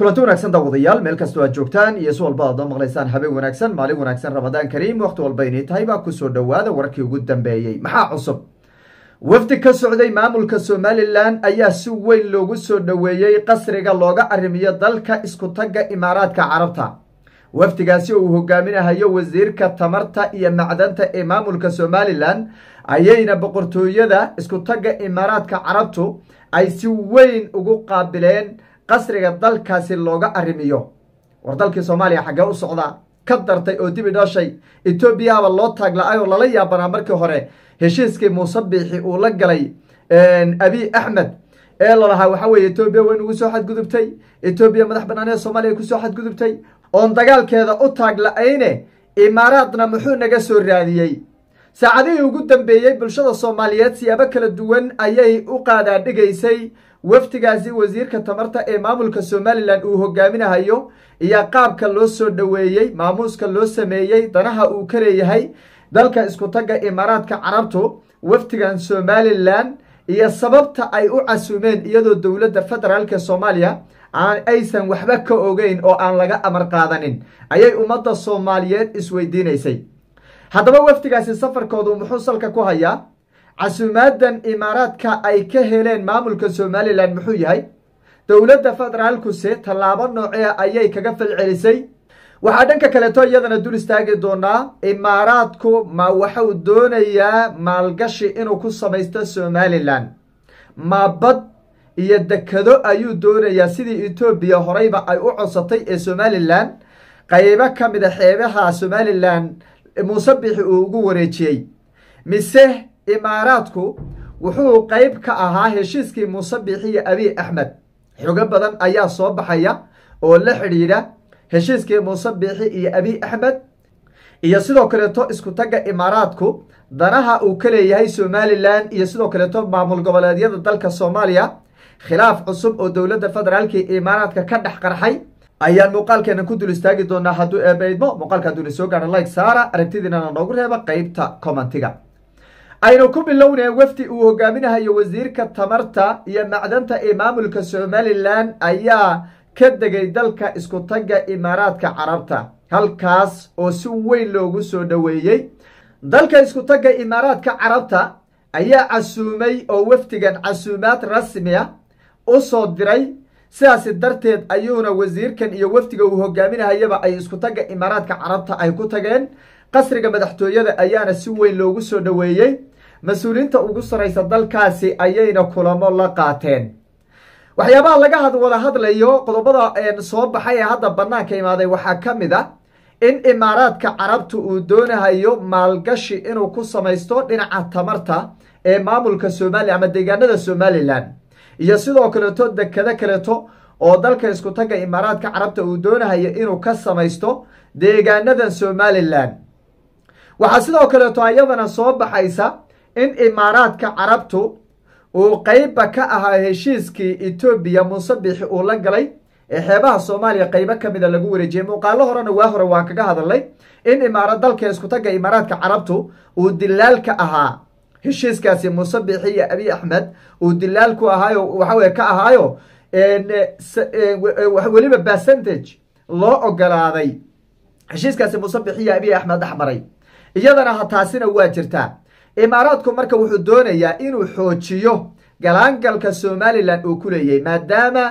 kulanti wanaagsan daawadayaal meel kastoo aad joogtaan iyo si walba aad maqlaysaan habeen wanaagsan maalin wanaagsan ramadaan kariim wakhti walba inay tahay baa kusoo dhowaada warkii ugu dambeeyey maxaa cusub wafdi ka socday maamulka somalilan ayaa si weyn loogu soo dhoweeyey qasriga looga arrimiyo dalka isku imaaraadka carabta wafdigaasi uu hogaaminahayo wasiirka tamarta iyo macdanta ee maamulka somalilan ayayna boqortooyada isku imaaraadka carabtu ay si weyn ugu qaabileen qasriga dalkaasi looga arrimiyo war dalkii soomaaliya xaggee u socdaa ka dartay oo dibi dhashay etoobiyaaba loo taagla'ayoo lala yaabanaa markii hore heshiiskii muuse biixi uu la galay abiy axmed ee lalahaa waxa weeye etoobiya way nagu soo xadgudubtay etoobiya madax bannaan ee soomaaliya kusoo xadgudubtay oon dagaalkeeda u taagla-ayne imaaraadna muxuu naga soo raadiyey saacadihii ugu dambeeyey bulshada soomaaliyeed siyaabo kala duwan ayay u qaadaadhigaysay wafdigaasi wasiirka tamarta ee maamulka somalilan uu hogaaminahayo iyo qaabka loo soo dhoweeyey maamuuska loo sameeyey danaha uu ka leeyahay dalka isku imaaraadka carabtu wafdigan somalilan iyo sababta ay u casumeen iyadoo dowladda federaalk soomaaliya aan aysan waxba ka ogeyn oo aan laga amar qaadanin ayay ummadda soomaaliyeed isweydiinaysay haddaba wafdigaasi safarkoodu muxuu salka ku hayaa casuumaadan imaaraadka ay ka heleen maamulka somalilan muxuu yahay dowladda federaalkuse tallaabo noocee ayay kaga falcelisay waxaa dhanka kaleto iyadana dul istaagi doonaa imaaraadku ma waxau doonayaa maalgashi inuu ku samaysto somalilan ma bad iyo dekedo ayuu doonayaa sidii etoobiya horeyba ay u codsatay ee somalilan qaybo ka mid a ah xeebaha somalilan muuse bixi uu ugu wareejiyey mise imaaraadku wuxuu qayb ka ahaa heshiiskii muuse biixiye abiy axmed xogo badan ayaa soo baxaya oo la xidhiidha heshiiskii muuse biixi iyo abiy axmed iyo sidoo kaleeto iskutagga imaaraadku danaha uu ka leeyahay somalilan iyo sidoo kaleeto maamul goboleedyada dalka soomaaliya khilaaf cusub oo dowladda federaalkii imaaraadka ka dhex qarxay ayaan muuqaalkeena ku dul istaagi doonaa hadduu eebaydmo muuqaalka hadduu soo gaadho like saara aragtidiinana noogu reeba qeybta commentiga aynu ku bilownay wafdi uu hogaaminahayo wasiirka tamarta iyo macdanta ee maamulka somalilan ayaa ka degay dalka iskutaga imaaraadka carabta halkaas oo si weyn loogu soo dhoweeyey dalka isku tagga imaaraadka carabta ayaa casuumay oo wafdigan casuumaad rasmiya ah u soo diray sidaasi darteed ayuuna wasiirkan iyo wafdiga uu hogaaminahayaba ay iskutaga imaaraadka carabta ay ku tageen qasriga madaxtooyada ayaana si weyn loogu soo dhoweeyey mas uuliinta ugu sarraysa dalkaasi ayayna kulamo la qaateen waxyaabaha laga had wada hadlayo qodobada soo baxay ee hadda bannaanka imaaday waxaa ka mid a ah in imaaraadka carabtu uu doonahayo maalgashi inuu ku samaysto dhinaca tamarta ee maamulka soomaaliya ama deegaanada somalilan iyo sidoo kaleto dekado kaleto oo dalka iskutaga imaaraadka carabta uu doonahayo inuu ka samaysto deegaanada somalilan waxaa sidoo kaleeto ayadana soo baxaysa in imaaraadka carabtu uu qeybba ka ahaa heshiiskii etoobiya musabixi uu la galay ee xeebaha soomaaliya qeybo ka mida lagu wareejiyey muuqaalo horena waa hore waan kaga hadalnay in imaara dalka iskutaga imaaraadka carabtu uu dilaal ka ahaa heshiiskaasi muuse iyo abiy axmed uu dilaal ku ahaayo waxaweye ka ahaayo weliba percentage loo ogolaaday heshiiskaasi muuse iyo abiy axmed dhex maray iyadana taasina waa jirtaa imaaraadku marka wuxuu doonayaa inuu xoojiyo galaangalka somalilan uu ku leeyahay maadaama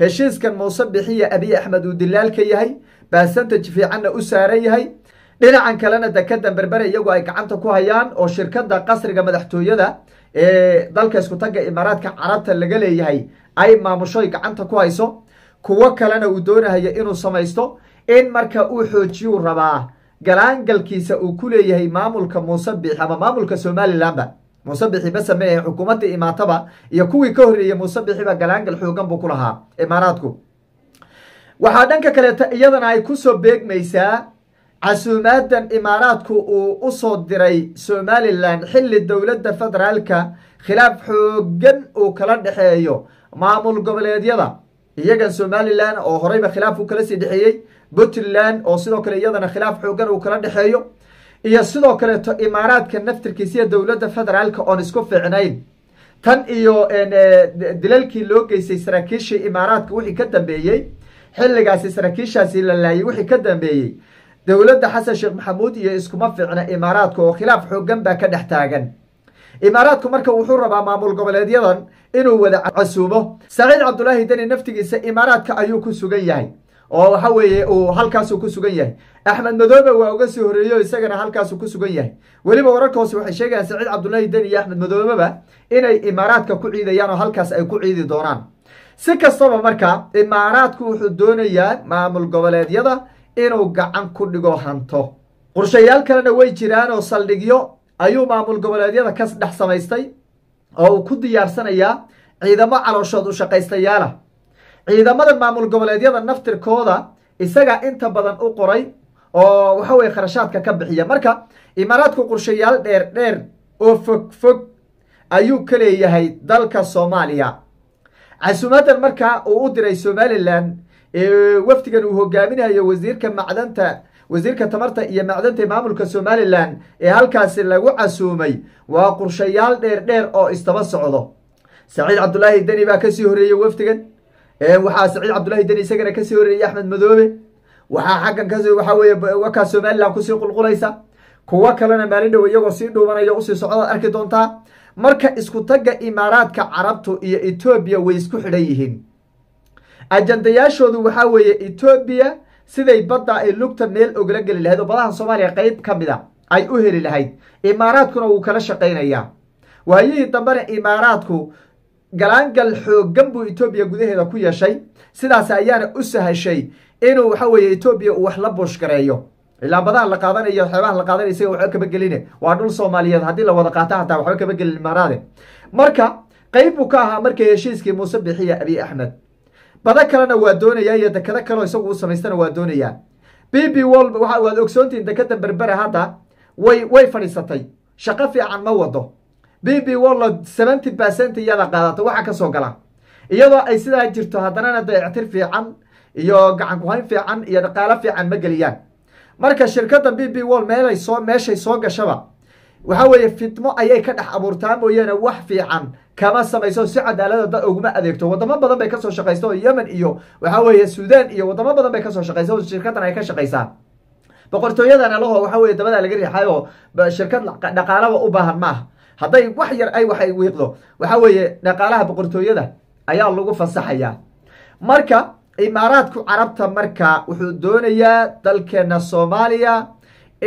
heshiiskan muuse bixiya abiy axmed uu dilaalka yahay baasantaj fiicanna u saaran yahay dhinacan kalena dekedan berbere iyagu ay gacanta ku hayaan oo shirkada qasriga madaxtooyada ee dalka iskutagga imaaraadka carabta laga leeyahay ay maamushoy gacanta ku hayso kuwo kalena uu doonahayo inuu samaysto in marka uu xoojiyuu rabaa galaangalkiisa uu ku leeyahay maamulka muuse ama maamulka somalilanba muuse ma ahe xukuumaddii imaataba iyo kuwii ka horreeyey muuse galaangal xoogan buu ku lahaa imaaraadku waxaa dhanka kaleeta iyadana ay kusoo beegmaysaa casuumaadan imaaraadku uu u soo diray somalilan xilli dowladda federaalka khilaaf xoogan uu kala dhexeeyo maamul goboleedyada iyagan somalilan oo horeyba khilaaf uu kala sii dhexeeyey puntland oo sidoo kale iyadana khilaaf xoogan uu kala dhexeeyo iyo sidoo kaleeto imaaraadka naftirkiisa iyo dowladda federaalka oon isku fiicnayn tan iyo e, dilalkii loo geystay saraakiishii imaaraadka wixii ka dambeeyey xilligaasi saraakiishaasi la laayay wixii ka dambeeyey dowladda xasan sheekh maxamuud iyo iskuma fiicna imaaraadka oo khilaaf xoogan baa ka dhex taagan imaaraadku marka wuxuu rabaa maamul goboleedyadan inuu wada casuumo saciid cabdulaahi deni naftigiisa imaaraadka ayuu ku sugan yahay oo waxa weeye uu halkaasuu ku sugan yahay axmed madoobe waa uga soo horeeyo isagana halkaasuu ku sugan yahay weliba wararka hoose waxay sheegayaan saciid cabdullaahi den iyo axmed madoobeba inay imaaraadka ku ciidayaan oo halkaas ay ku ciidi doonaan si kastaba marka imaaraadku wuxuu doonayaa maamul goboleedyada inuu gacan ku dhigo hanto qorshayaal kalena way jiraan oo saldhigyo ayuu maamul goboleedyada ka dhex samaystay oo uu ku diyaarsanayaa ciidamo calooshood u shaqaystayaalah ciidamada maamul goboleedyada naftirkooda isaga inta badan u qoray oo waxa weye kharashaadka ka bixiya marka imaaraadku qorshayaal dheer dheer oo fog fog ayuu ka leeyahay dalka soomaaliya casuumadan markaa uu u diray somalilan ee wafdigan uu hogaaminayo wasiirka macdanta wasiirka tamarta iyo macdanta maamulka somalilan ee halkaasi lagu casuumay waa qorshayaal dheer dheer oo istaba socdo saciid cabdulaahi deni baa kasii horreeyey wafdigan waxaa saciid cabdullahi deni isagana kasii horreeyay axmed madoobe waxaa xaggan kas waxaa weye wakaa somalilan kusii qulqulaysa kuwo kalena maalindhow iyagoo sii dhuubanaya usii socdaad arki doontaa marka isku tagga imaaraadka carabtu iyo etoobiya way isku xidhan yihiin ajandayaashoodu waxaa weeye etoobiya siday badda ay lugta meel ogla geli lahayd oo badaha soomaaliya qeyb ka mid a ay u heli lahayd imaaraadkuna wuu kala shaqaynayaa waayihii dambena imaaraadku galaangal xooggan buu etoobiya gudaheeda ku yeeshay sidaas ayaana u sahashay inuu waxa weeye etoobiya uu wax la buushgareeyo cilaabadaha la qaadanayo xeebaha la qaadanaya isaga waxba kama gelin waa dhul soomaaliyeed haddii la wada qaato hataa waxba kaba gelin maraade marka qeyb buu ka ahaa markay heshiiskii muuse bixiya abiy axmed bada kalena waa doonayaa iyo dekado kaleo isagu u samaystana waa doonayaa b b wol waad ogsoontihin dekada berbere hadda way way fadhiisatay shaqo fiican ma wado b b wallo seventy percent iyada qaadato waxaa kasoo gala iyadoo ay sidaa jirto haddanana dayactir fiican iyo gacan kuhayn fiican iyo dhaqaalo fiican ma geliyaan marka shirkadda b b wall meelay soo meeshay soo gashaba waxaa weeye fidmo ayay ka dhex abuurtaa mooyaane wax fiican kama samayso si cadaalada dad uguma adeegto wadamo badan bay kasoo shaqaysta oo yemen iyo waxaa weeye suudan iyo wadamo badan bay kasoo shaqaysa oo shirkaddan ay ka shaqaysaa boqortooyadana laho waxaa weye dabadaa laga riixay oo shirkad dhaqaalaba u baahan maaha hadday wax yar ay wax ay wiiqdo waxaa weeye dhaqaalaha boqortooyada ayaa lagu fasaxayaa marka imaaraadku carabta marka wuxuu doonayaa dalkeena soomaaliya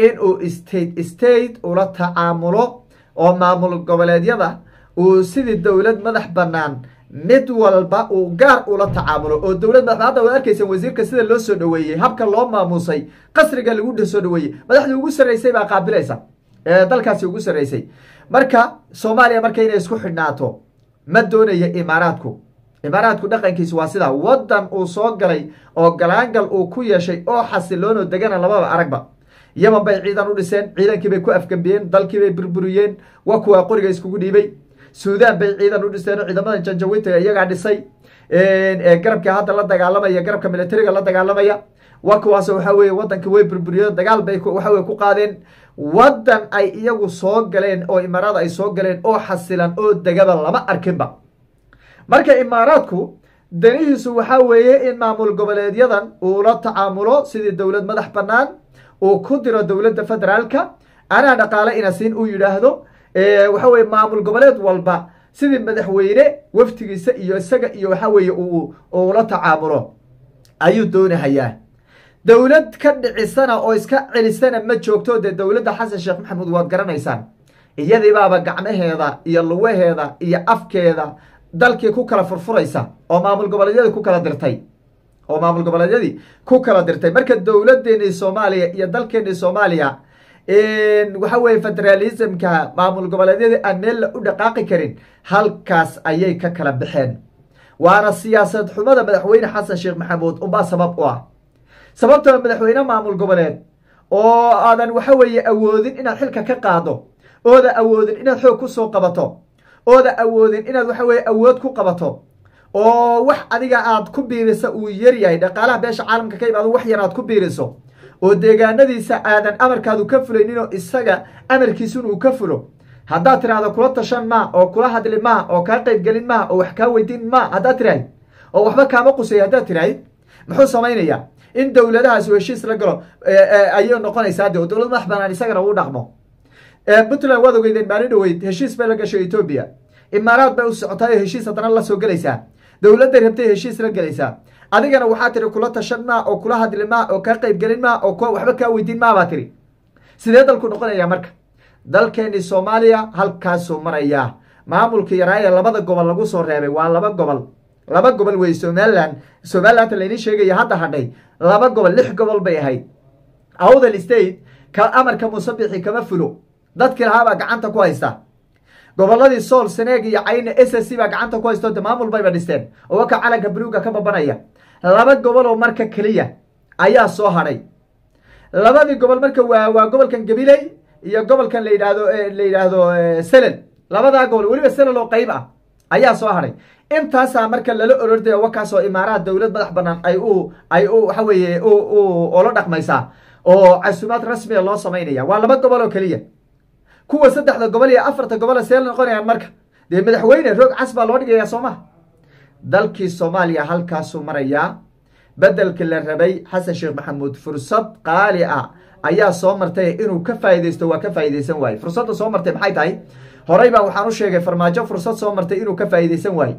inuu state state ula tacaamulo oo maamul goboleedyada uu sidii dowlad madax bannaan mid walba uu gaar ula tacaamulo oo dowlad madax hadda waad arkaysan wasiirka sida loo soo dhaweeyey habka loo maamuusay qasriga lagu soo dhaweeyey madaxda ugu sarraysay baa qaabilaysa dalkaasi ugu sarreysay marka soomaaliya marka inay isku xidhnaato ma doonaya imaaraadku imaaraadku dhaqankiisu waa sidaa waddan uu soo galay oo galaangal uu ku yeeshay oo xasiloonoo degana labada aragba yaman bay ciidan u dhiseen ciidankii bay ku afgambiyeen dalkii bay burburiyeen waa kuwaa qoriga iskugu dhiibay suudaan bay ciidan u dhiseen ciidamada janjawinta iyagaa dhisay garabka hadda la dagaalamaya garabka militariga la dagaalamaya wa kuwaas waxa weye wadanka way burburiyo dagaal bay waxaweye ku qaadeen wadan ay iyagu soo galeen oo imaaraad ay soo galeen oo xasilan oo degaba lama arkinba marka imaaraadku danihiisu waxaa weeye in maamul goboleedyadan uula tacaamulo sidii dowlad madax bannaan uu ku diro dowladda federaalka anaa dhaqaale inasiin uu yidhaahdo waxa weye maamul goboleed walba sidii madaxweyne wafdigiisa iyo isaga iyo waxa weeye uu ula tacaamulo ayuu doonahayaa dowlad ka dhicisana oo iska celisana ma joogto dee dowladda xasan sheekh maxamuud waad garanaysaan iyadiibaaba gacmaheeda iyo lugaheeda iyo afkeeda dalkii ku kala furfuraysa oo maamul goboleedyadii ku kala dirtay oo maamul goboleedyadii ku kala dirtay marka dowladeennii soomaaliya iyo dalkeenii soomaaliya waxa weye federalismka maamul goboleedyada aan meel la u dhaqaaqi karin halkaas ayay ka kala baxeen waana siyaasad xumada madaxweyne xasan sheekh maxamuud unbaa sabab u ah sababtoo ah madaxweyne maamul goboleed oo aadan waxa weeye awoodin inaad xilka ka qaado ooda awoodin inaad xoog ku soo qabato ooda awoodin inaad waxa weye awood ku qabato oo wax adiga aad ku biiriso uu yaryahay dhaqaalaha beesha caalamka ka imaado wax yar aad ku biiriso oo deegaanadiisa aadan amarkaadu ka fulayninoo isaga amarkiisun uu ka fulo haddaad tidhaahda kula tashan maa oo kula hadli maa oo kaa qaybgelin maa oo wax kaa weydiin maa haddaad tidhahay oo waxba kaama qusaya haddaad tidhahay muxuu samaynayaa in dowladahaas u heshiis la galo ayuu noqonaysaa de oo dowlad madax banaan isagana uu dhaqmo puntland waad ogeydeen maalin dhaweyd heshiis bay la gashay etoobiya imaaraad bay u socotaay oo heshiis haddana la soo gelaysaa dowladday rabtay heshiis la gelaysaa adigana waxaa tiri kula tashan maa oo kula hadli maa oo kaa qaybgelin maa oo waxba kaa weydiin maa baa tiri sidee dalku noqonayaa marka dalkeenii soomaaliya halkaasuu marayaa maamulka yaraaye labada gobol lagu soo reebay waa laba gobol laba gobol wey somalilan somalilanta laydin sheegaya hadda hadhay laba gobol lix gobol bay ahayd awdal state ka amarka musabixi kama fulo dadkii lahaabaa gacanta ku haystaa goboladii sool saneeg iyo s c baa gacanta ku haystoo de maamul bayba dhisteen oo waka calanka buluuga ka babanaya laba goboloo marka keliya ayaa soo hadhay labadii gobol marka waa waa gobolkan gabiley iyo gobolkan la yidhaahdo la yidhaahdo selel labadaa gobol weliba selel oo qeyb ah ayaa soo hadhay intaasaa marka lala orordaya wakaasoo imaaraad dowlad madax banaan ay u ay u waxa weeye u u ula dhaqmaysaa oo casuumaad rasmiga loo samaynaya waa laba gobol oo keliya kuwa saddexda gobol iyo afarta gobola see noqonayaan marka dee madaxweyne roog cas baa loo dhigayaa soo maha dalkii soomaaliya halkaasuu marayaa bedelka la rabay xasan sheekh maxamuud fursad qaali ah ayaa soo martay inuu ka faa'iidaysto waa ka faa'iidaysan waaye fursadda soo martay maxay tahay horey baa waxaan u sheegay farmaajo fursad soo martay inuu ka faa'iidaysan waaye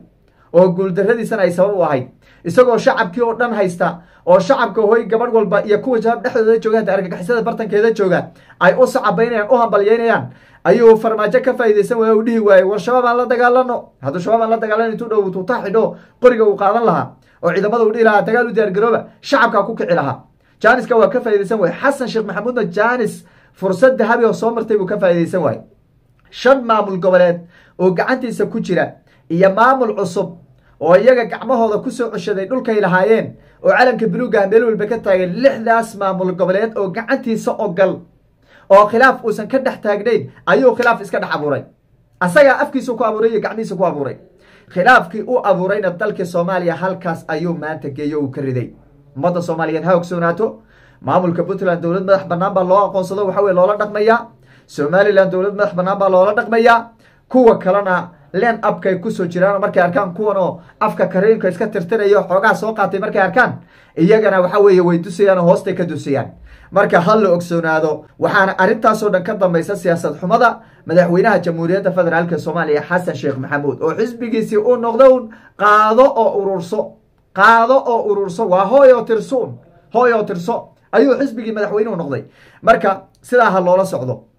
oo guuldarradiisana ay sabab u ahayd isagoo shacabkii oo dhan haysta oo shacabka hoy gabadh walba iyo kuwa shabaab dhexdooda jooga argagixisada bartankeeda jooga ay u sacabaynayaan u hambalyaynayaan ayuu farmaajo ka faa'idaysan waaya u dhihi waayey war shabaab la dagaalano hadduu shabaabaan la dagaalan intuu dhow tuuta xidho qoriga uu qaadan lahaa oo ciidamada uu dhihi lahaa dagaal u diyaargarooba shacabkaa ku kici lahaa jaaniska waa ka faaidaysan waaya xasan sheekh maxamuudna jaanis fursad dahabi oo soo martay buu ka faa'idaysan waayey shan maamul goboleed oo gacantiisa ku jira iyo maamul cusub oo iyaga gacmahooda kusoo soo ceshaday dhulkay lahaayeen oo calanka buluuga meel walba ka taagan lixdaas maamul goboleed oo gacantiisa ogal oo khilaaf uusan ka dhex taagnayn ayuu khilaaf iska dhex abuuray asagaa afkiisu ku abuuray iyo gacmihiisa ku abuuray khilaafkii u abuurayna dalkii soomaaliya halkaas ayuu maanta geeyo uu ka riday ummadda soomaaliyeed ha ogsoonaato maamulka puntland dowlad madax bannaan baa loo aqoonsado waxa weye loola dhaqmayaa somalilan dowlad madax bannaan baa loola dhaqmayaa kuwa kalena leen abkay kusoo jiraan markay arkaan kuwan oo afka kareenka iska tirtirayo xoogaha soo qaatay markay arkaan iyagana waxa weeye way dusayaan oo hoostay ka dusayaan marka ha la ogsoonaado waxaana arrintaasoo dhan ka dambaysa siyaasad xumada madaxweynaha jamhuuriyadda federaalk soomaaliya xasan sheekh maxamuud oo xisbigiisii uu noqda noqdown qaado oo ururso qaado oo ururso waa hooyo tirsuun hooyo tirso ayuu xisbigii madaxweynuhu noqday marka sidaa ha loola socdo